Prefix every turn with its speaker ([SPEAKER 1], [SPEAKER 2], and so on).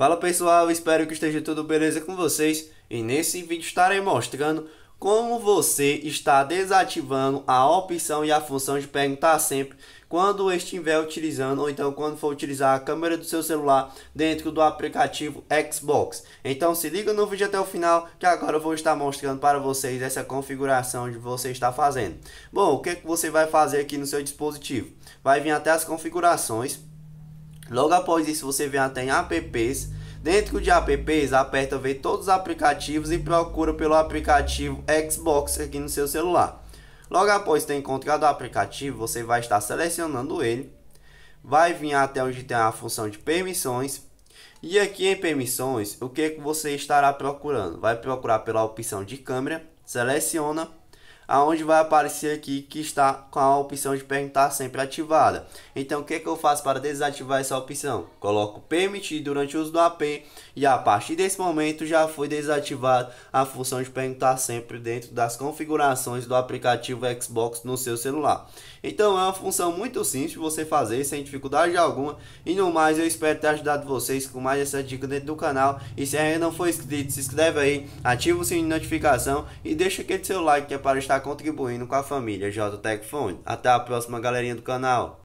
[SPEAKER 1] Fala pessoal, espero que esteja tudo beleza com vocês e nesse vídeo estarei mostrando como você está desativando a opção e a função de perguntar sempre quando estiver utilizando ou então quando for utilizar a câmera do seu celular dentro do aplicativo Xbox. Então se liga no vídeo até o final que agora eu vou estar mostrando para vocês essa configuração de você está fazendo. Bom, o que, é que você vai fazer aqui no seu dispositivo? Vai vir até as configurações Logo após isso, você vem até em apps. Dentro de apps, aperta ver todos os aplicativos e procura pelo aplicativo Xbox aqui no seu celular. Logo após ter encontrado o aplicativo, você vai estar selecionando ele. Vai vir até onde tem a função de permissões. E aqui em permissões, o que, que você estará procurando? Vai procurar pela opção de câmera, seleciona aonde vai aparecer aqui que está com a opção de perguntar sempre ativada. Então, o que, é que eu faço para desativar essa opção? Coloco permitir durante o uso do AP e a partir desse momento já foi desativada a função de perguntar sempre dentro das configurações do aplicativo Xbox no seu celular. Então, é uma função muito simples de você fazer sem dificuldade alguma. E no mais, eu espero ter ajudado vocês com mais essa dica dentro do canal. E se ainda não for inscrito, se inscreve aí, ativa o sininho de notificação e deixa aquele seu like que é para estar contribuindo com a família J Fone. Até a próxima, galerinha do canal.